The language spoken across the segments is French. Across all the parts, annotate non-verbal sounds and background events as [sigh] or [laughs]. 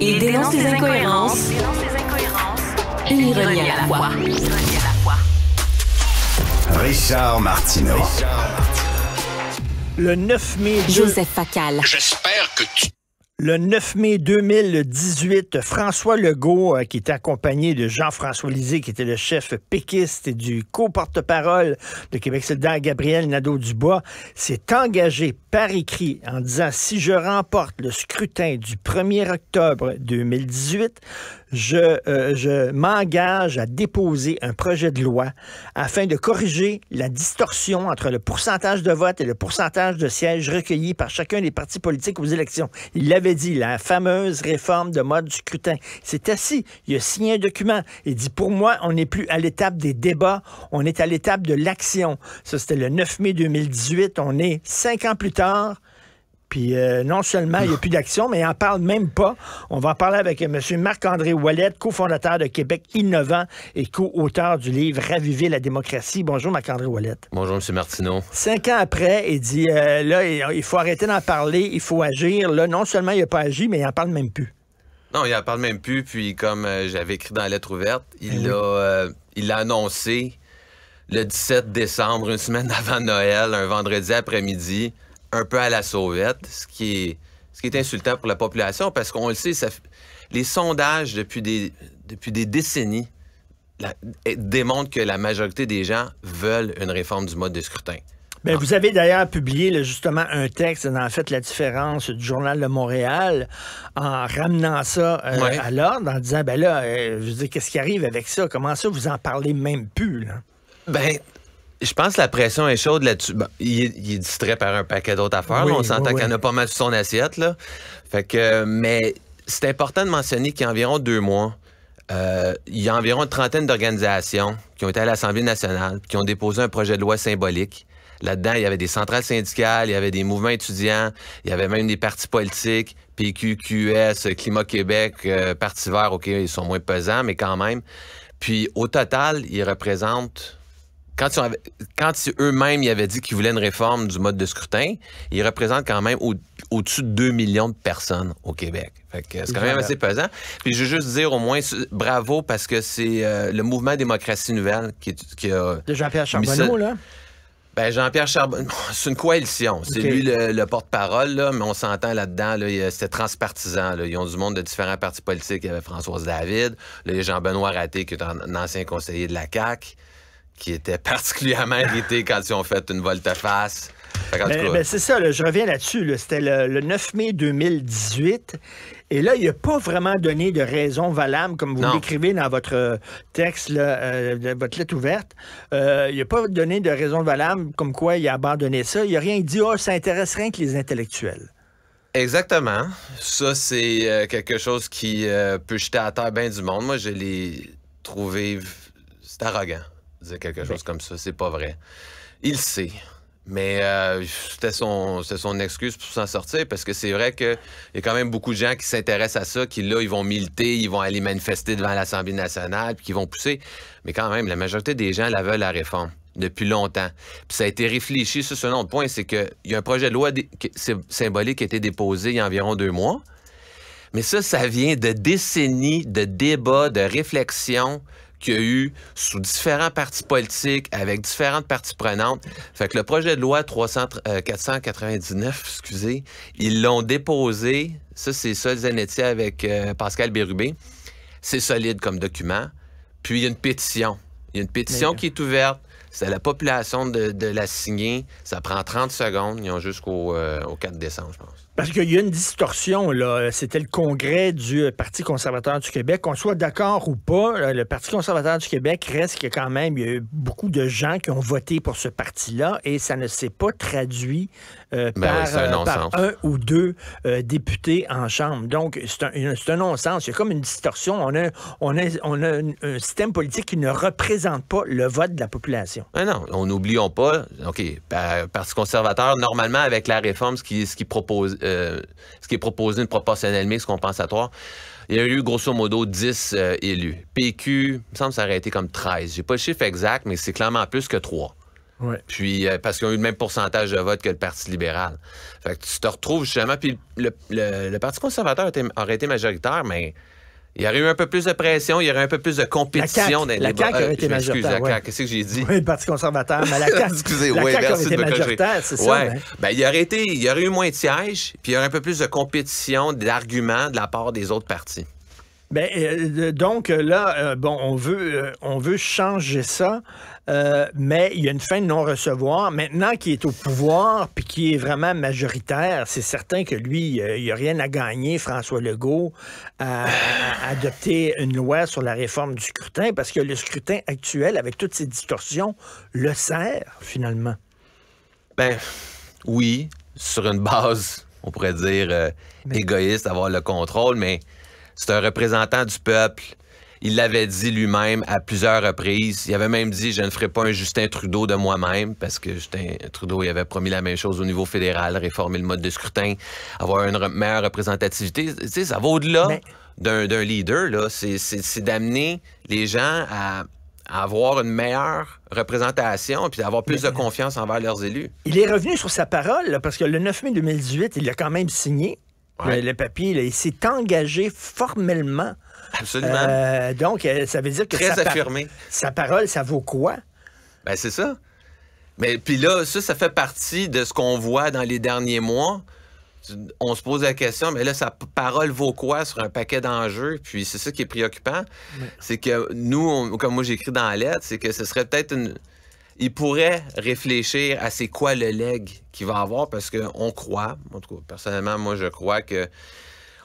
Il, dénonce, ses incohérences, il à la fois. Richard Martineau. Le 9 mai. Joseph Facal. J'espère que tu le 9 mai 2018, François Legault, euh, qui était accompagné de Jean-François Lisée, qui était le chef péquiste et du co-porte-parole de Québec solidaire, Gabriel Nadeau-Dubois, s'est engagé par écrit en disant « Si je remporte le scrutin du 1er octobre 2018, euh, je, m'engage à déposer un projet de loi afin de corriger la distorsion entre le pourcentage de vote et le pourcentage de sièges recueillis par chacun des partis politiques aux élections. Il l'avait dit, la fameuse réforme de mode du scrutin. C'est assis, il a signé un document. Il dit, pour moi, on n'est plus à l'étape des débats, on est à l'étape de l'action. Ça, c'était le 9 mai 2018. On est cinq ans plus tard. Puis euh, non seulement il n'y a plus d'action, mais il n'en parle même pas. On va en parler avec euh, M. Marc-André Wallet, cofondateur de Québec Innovant et co-auteur du livre Raviver la démocratie. Bonjour, Marc-André Wallet. Bonjour, M. Martineau. Cinq ans après, il dit euh, là, il faut arrêter d'en parler, il faut agir. Là, non seulement il n'a pas agi, mais il n'en parle même plus. Non, il n'en parle même plus. Puis comme j'avais écrit dans la lettre ouverte, il l'a ben annoncé le 17 décembre, une semaine avant Noël, un vendredi après-midi un peu à la sauvette, ce qui est, insultant pour la population parce qu'on le sait, ça, les sondages depuis des, décennies eh, démontrent que la majorité des gens veulent une réforme du mode de scrutin. Bien, vous avez d'ailleurs publié justement un texte dans en fait la différence du journal de Montréal en ramenant ça euh, à l'ordre en disant ben là euh, qu'est-ce qui arrive avec ça comment ça vous en parlez même plus là? Ben je pense que la pression est chaude là-dessus. il, est distrait par un paquet d'autres affaires. on s'entend qu'il en a pas mal sur son assiette. Là. Fait que, mais c'est important de mentionner qu'il y a environ deux mois, euh, il y a environ une trentaine d'organisations qui ont été à l'Assemblée nationale, qui ont déposé un projet de loi symbolique. Là-dedans, il y avait des centrales syndicales, il y avait des mouvements étudiants, il y avait même des partis politiques, PQ, QS, Climat Québec, euh, Parti vert, OK, ils sont moins pesants, mais quand même. Puis au total, ils représentent quand, eux-mêmes ils avaient dit qu'ils voulaient une réforme du mode de scrutin, ils représentent quand même au-dessus de 2 millions de personnes au Québec. C'est quand même assez pesant. je veux juste dire au moins bravo parce que c'est euh, le mouvement Démocratie Nouvelle qui, a. Jean-Pierre Charbonneau, là? Ben Jean-Pierre Charbonneau, [laughs] c'est une coalition. C'est lui le, porte-parole, mais on s'entend là-dedans. Là, C'était transpartisan. Ils ont du monde de différents partis politiques. Il y avait Françoise David, Jean-Benoît Raté, qui est un, un ancien conseiller de la CAQ qui était [laughs] particulièrement irrités quand ils ont fait une volte-face. Ben, ben, c'est ça, je reviens là-dessus. C'était le, 9 mai 2018. Et là, il n'a pas vraiment donné de raison valable, comme vous l'écrivez dans votre texte, euh, votre lettre ouverte. Euh, il n'a pas donné de raison valable comme quoi il a abandonné ça. Il n'a rien dit, oh, ça intéresse rien que les intellectuels. Exactement. Ça, c'est euh, quelque chose qui euh, peut jeter à terre bien du monde. Moi, je l'ai trouvé... C'est arrogant c'est quelque ben. chose comme ça. C'est pas vrai. Il sait. Mais euh, c'était son, son excuse pour s'en sortir parce que c'est vrai qu'il y a quand même beaucoup de gens qui s'intéressent à ça, qui là, ils vont militer, ils vont aller manifester devant l'Assemblée nationale, puis qui vont pousser. Mais quand même, la majorité des gens la veulent, la réforme, depuis longtemps. Puis ça a été réfléchi sur ce autre point, c'est qu'il y a un projet de loi symbolique qui a été déposé il y a environ deux mois. Mais ça, ça vient de décennies de débats, de réflexions, qu'il y a eu sous différents partis politiques, avec différentes parties prenantes. Fait que le projet de loi 499, euh, excusez, ils l'ont déposé. Ça, c'est ça, Zanetti avec euh, Pascal Bérubé. C'est solide comme document. Puis, il y a une pétition. Il y a une pétition euh, qui est ouverte. C'est la population de, la signer. Ça prend 30 secondes. Ils ont jusqu'au 4 euh, décembre, je pense. Parce qu'il y a une distorsion, là. C'était le congrès du euh, Parti conservateur du Québec. Qu'on soit d'accord ou pas, euh, le Parti conservateur du Québec reste que quand même, il y a eu beaucoup de gens qui ont voté pour ce parti-là et ça ne s'est pas traduit ben par, un, ou deux députés en Chambre. Donc, c'est un, non-sens. Il y a comme une distorsion. On a, un système politique qui ne représente pas le vote de la population. Ah non, on n'oublions pas, OK, Parti conservateur, normalement, avec la réforme, ce qui, propose, euh, ce qui est proposé, une proportionnelle mixte compensatoire, il y a eu grosso modo 10 euh, élus. PQ, il me semble que ça aurait été comme 13. J'ai pas le chiffre exact, mais c'est clairement plus que 3. Ouais. Puis, euh, parce qu'ils ont eu le même pourcentage de vote que le Parti libéral. Fait que tu te retrouves justement. Puis, le, Parti conservateur aurait été majoritaire, mais il y aurait eu un peu plus de pression, il y aurait un peu plus de compétition dans les La CAQ aurait été majoritaire. qu'est-ce que j'ai dit? Oui, le Parti conservateur, mais la [laughs] CAQ, Excusez, la CAQ aurait été majoritaire, c'est ça. Ouais. Hein? Ben, il, y aurait été, il y aurait eu moins de sièges, puis il y aurait un peu plus de compétition, d'arguments de la part des autres partis. Ben, euh, donc là, euh, bon, on veut, euh, on veut changer ça. Euh, mais il y a une fin de non-recevoir. Maintenant qu'il est au pouvoir puis qui est vraiment majoritaire, c'est certain que lui, il n'y a rien à gagner, François Legault, à, adopter une loi sur la réforme du scrutin parce que le scrutin actuel, avec toutes ses distorsions, le sert finalement. Ben oui, sur une base, on pourrait dire, euh, égoïste, avoir le contrôle, mais c'est un représentant du peuple il l'avait dit lui-même à plusieurs reprises. Il avait même dit Je ne ferai pas un Justin Trudeau de moi-même, parce que Justin Trudeau il avait promis la même chose au niveau fédéral, réformer le mode de scrutin, avoir une meilleure représentativité. Tu sais, ça va au-delà d'un leader. Là. C'est, d'amener les gens à, avoir une meilleure représentation puis d'avoir plus de confiance envers leurs élus. Il est revenu sur sa parole, parce que le 9 mai 2018, il a quand même signé. Le, papier, il s'est engagé formellement Absolument. Euh, donc, euh, ça veut dire que... Très sa affirmé. sa parole, ça vaut quoi? Ben, c'est ça. Mais puis là, ça, ça fait partie de ce qu'on voit dans les derniers mois. On se pose la question, mais là, sa parole vaut quoi sur un paquet d'enjeux? Puis c'est ça qui est préoccupant. C'est que nous, comme moi j'écris dans la lettre, c'est que ce serait peut-être une. Il pourrait réfléchir à c'est quoi le leg qu'il va avoir parce qu'on croit, en tout cas, personnellement, moi je crois que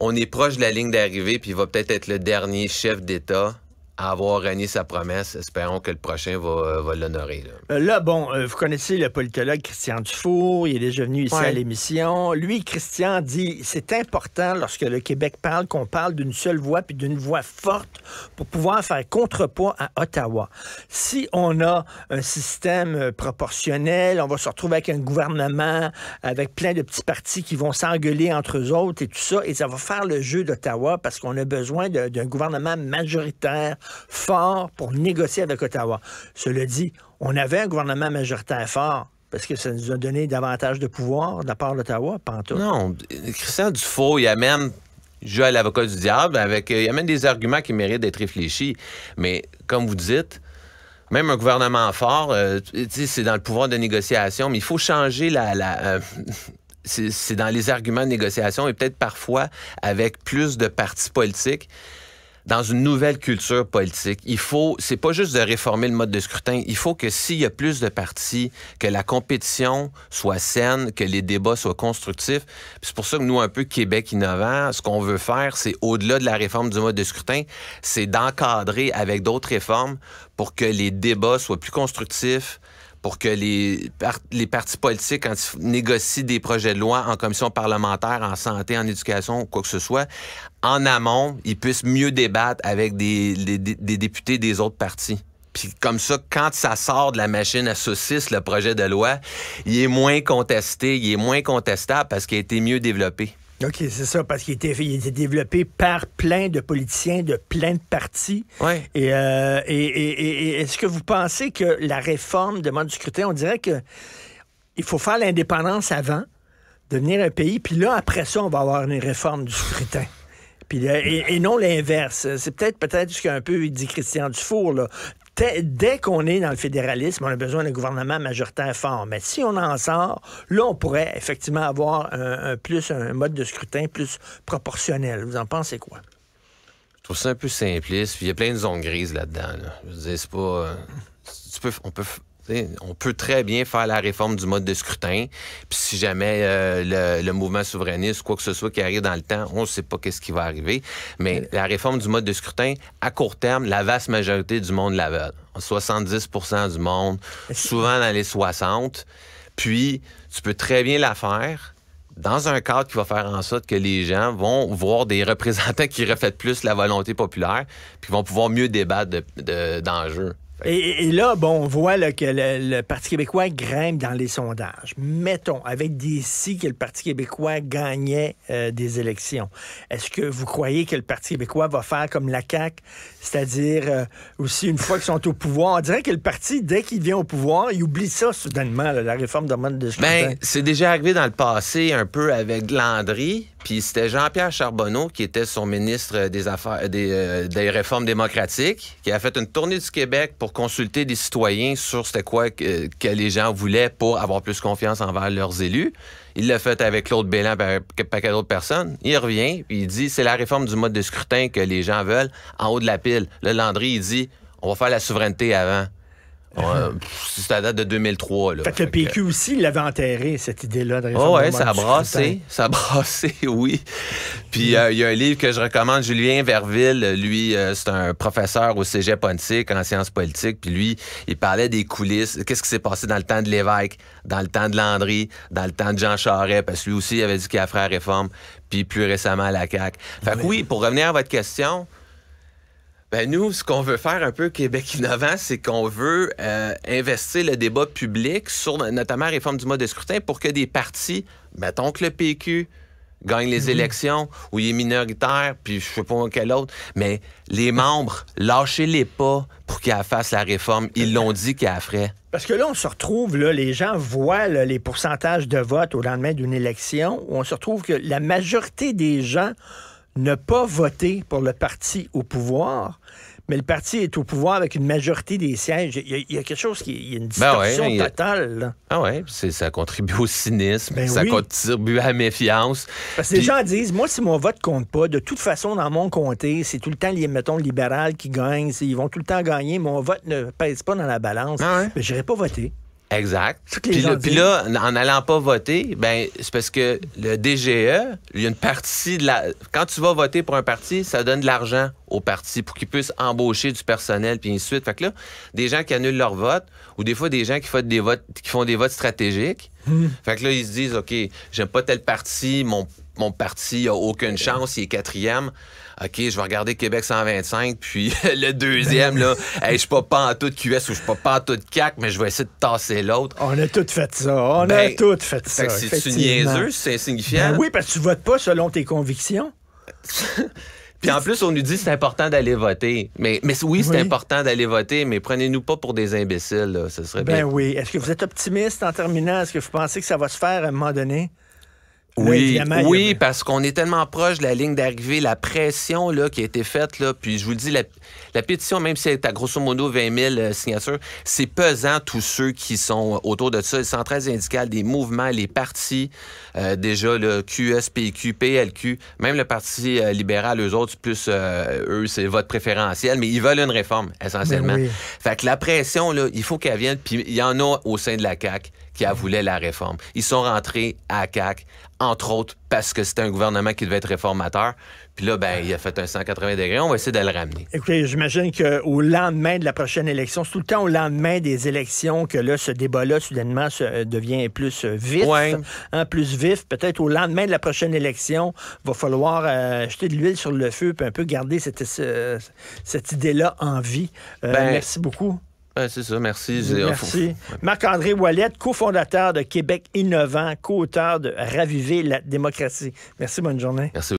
on est proche de la ligne d'arrivée, puis il va peut-être être le dernier chef d'État à avoir régné sa promesse. Espérons que le prochain va, l'honorer. Là. Euh, bon, euh, vous connaissez le politologue Christian Dufour. Il est déjà venu ici à l'émission. Lui, Christian, dit c'est important lorsque le Québec parle qu'on parle d'une seule voix puis d'une voix forte pour pouvoir faire contrepoids à Ottawa. Si on a un système euh, proportionnel, on va se retrouver avec un gouvernement, avec plein de petits partis qui vont s'engueuler entre eux autres et tout ça, et ça va faire le jeu d'Ottawa parce qu'on a besoin d'un gouvernement majoritaire fort pour négocier avec Ottawa. Cela dit, on avait un gouvernement majoritaire fort. Parce que ça nous a donné davantage de pouvoir de la part d'Ottawa, pantoute. Non, Christian Dufault, il amène joue à l'avocat du diable avec euh, il même des arguments qui méritent d'être réfléchis. Mais comme vous dites, même un gouvernement fort, euh, c'est dans le pouvoir de négociation, mais il faut changer la. Euh, [laughs] c'est dans les arguments de négociation et peut-être parfois avec plus de partis politiques dans une nouvelle culture politique. Il faut, c'est pas juste de réformer le mode de scrutin. Il faut que s'il y a plus de partis, que la compétition soit saine, que les débats soient constructifs. C'est pour ça que nous, un peu Québec innovant, ce qu'on veut faire, c'est au-delà de la réforme du mode de scrutin, c'est d'encadrer avec d'autres réformes pour que les débats soient plus constructifs, pour que les, les partis politiques, quand ils négocient des projets de loi en commission parlementaire, en santé, en éducation, quoi que ce soit, en amont, ils puissent mieux débattre avec des, députés des autres partis. Puis comme ça, quand ça sort de la machine à saucisse, le projet de loi, il est moins contesté, il est moins contestable parce qu'il a été mieux développé. OK, c'est ça, parce qu'il était, il développé par plein de politiciens de plein de partis. Euh, et, est-ce que vous pensez que la réforme demande du scrutin, on dirait que il faut faire l'indépendance avant, devenir un pays, puis là, après ça, on va avoir une réforme du scrutin. Puis, et, non l'inverse. C'est peut-être peut-être ce qu'un peu dit Christian Dufour. Là dès qu'on est dans le fédéralisme, on a besoin d'un gouvernement majoritaire fort. Mais si on en sort, là, on pourrait effectivement avoir un, plus un mode de scrutin plus proportionnel. Vous en pensez quoi? Je trouve ça un peu simpliste. il y a plein de zones grises là-dedans. Je veux c'est pas. Euh, on peut on peut très bien faire la réforme du mode de scrutin. Puis si jamais euh, le, mouvement souverainiste, quoi que ce soit qui arrive dans le temps, on ne sait pas qu'est-ce qui va arriver. Mais euh. la réforme du mode de scrutin, à court terme, la vaste majorité du monde la veut. 70 du monde, souvent dans les 60. Puis, tu peux très bien la faire dans un cadre qui va faire en sorte que les gens vont voir des représentants qui reflètent plus la volonté populaire, puis vont pouvoir mieux débattre d'enjeux. Et, là, bon, on voit que le, Parti québécois grimpe dans les sondages. Mettons, avec des si que le Parti québécois gagnait euh, des élections. Est-ce que vous croyez que le Parti québécois va faire comme la CAQ, c'est-à-dire euh, aussi une fois qu'ils sont au pouvoir? On dirait que le parti, dès qu'il vient au pouvoir, il oublie ça soudainement, la réforme de mode de scrutin. c'est déjà arrivé dans le passé un peu avec Landry, puis c'était Jean-Pierre Charbonneau qui était son ministre des Affaires euh, des, réformes démocratiques, qui a fait une tournée du Québec pour consulter des citoyens sur c'était quoi que, les gens voulaient pour avoir plus confiance envers leurs élus. Il l'a fait avec Claude Bélan et un d'autres personnes. Il revient, puis il dit c'est la réforme du mode de scrutin que les gens veulent en haut de la pile. Le Landry, il dit on va faire la souveraineté avant. C'est la date de 2003. Fait que le PQ aussi l'avait enterré, cette idée-là de réforme. Oh ouais, ça a brassé. Ça a brassé, [laughs] oui. Puis euh, il y a un livre que je recommande, Julien Verville. Lui, euh, c'est un professeur au cégep politique en sciences politiques. Puis lui, il parlait des coulisses. Qu'est-ce qui s'est passé dans le temps de l'évêque, dans le temps de Landry, dans le temps de Jean Charest, parce que lui aussi, il avait dit qu'il a frère réforme. Puis plus récemment à la CAQ. Fait que oui, pour revenir à votre question, ben, nous, ce qu'on veut faire un peu Québec innovant, c'est qu'on veut euh, investir le débat public sur notamment la réforme du mode de scrutin pour que des partis, mettons que le PQ gagne les mm-hmm. élections ou il est minoritaire, puis je sais pas quel autre, mais les membres, lâchez-les pas pour qu'ils fassent la réforme. Ils l'ont dit qu'ils la feraient. Parce que là, on se retrouve, là, les gens voient les pourcentages de vote au lendemain d'une élection, où on se retrouve que la majorité des gens ne pas voter pour le parti au pouvoir, mais le parti est au pouvoir avec une majorité des sièges. Il y a, quelque chose qui il y a une ben distorsion totale. Ah oui, ça contribue au cynisme, ben ça contribue à la méfiance. Parce que les gens disent, moi, si mon vote compte pas, de toute façon, dans mon comté, c'est tout le temps les, mettons, libérales qui gagnent, ils vont tout le temps gagner, mon vote ne pèse pas dans la balance, Mais ah ben, je pas voter. Exact. Puis, là, en n'allant pas voter, ben c'est parce que le DGE, il y a une partie de la. Quand tu vas voter pour un parti, ça donne de l'argent au parti pour qu'il puisse embaucher du personnel, puis ainsi de suite. Fait que là, des gens qui annulent leur vote, ou des fois des gens qui font des votes, qui font des votes stratégiques. Hmm. Fait que là, ils se disent, OK, j'aime pas tel parti, mon mon parti a aucune chance, il est quatrième. OK, je vais regarder Québec 125, puis [laughs] le deuxième, là, ne [laughs] je suis pas pantoute QS ou je suis pas pantoute CAC, mais je vais essayer de tasser l'autre. On a tout fait ça. On a ben, toutes fait ça. C'est-tu niaiseux? C'est insignifiant? Ben oui, parce que tu votes pas selon tes convictions. [laughs] Puis en plus, on nous dit que c'est important d'aller voter. Mais, mais oui, c'est important d'aller voter, mais prenez-nous pas pour des imbéciles. Ce serait ben oui. Est-ce que vous êtes optimiste en terminant? Est-ce que vous pensez que ça va se faire à un moment donné? Oui, parce qu'on est tellement proche de la ligne d'arrivée, la pression là, qui a été faite, là, puis je vous le dis, la, pétition, même si elle est à grosso modo 20 000 euh, signatures, c'est pesant tous ceux qui sont euh, autour de ça, les centrales syndicales, des mouvements, les partis, euh, déjà le QSPQ, PLQ, même le Parti libéral, eux autres, plus eux, c'est votre préférentiel, mais ils veulent une réforme, essentiellement. Ben fait que la pression, là, il faut qu'elle vienne, puis il y en a au sein de la CAQ, qui voulu la réforme. Ils sont rentrés à cac entre autres parce que c'était un gouvernement qui devait être réformateur. Puis là, ben, il a fait un 180 degrés. On va essayer de le ramener. Écoutez, j'imagine qu'au lendemain de la prochaine élection, c'est tout le temps au lendemain des élections que là, ce débat-là, soudainement, se euh, devient plus euh, vif. Ouais. Hein, plus vif. Peut-être au lendemain de la prochaine élection, va falloir euh, jeter de l'huile sur le feu puis un peu garder cette, cette idée-là en vie. Ben, merci beaucoup. Ah, c'est ça, merci. Merci. Marc-André Wallet, cofondateur de Québec Innovant, coauteur de Raviver la démocratie. Merci, bonne journée. Merci.